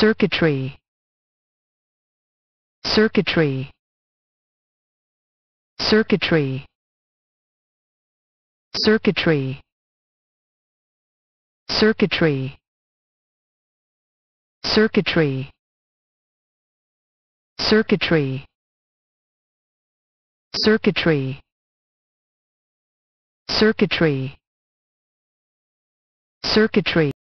circuitry circuitry circuitry circuitry circuitry circuitry circuitry circuitry circuitry circuitry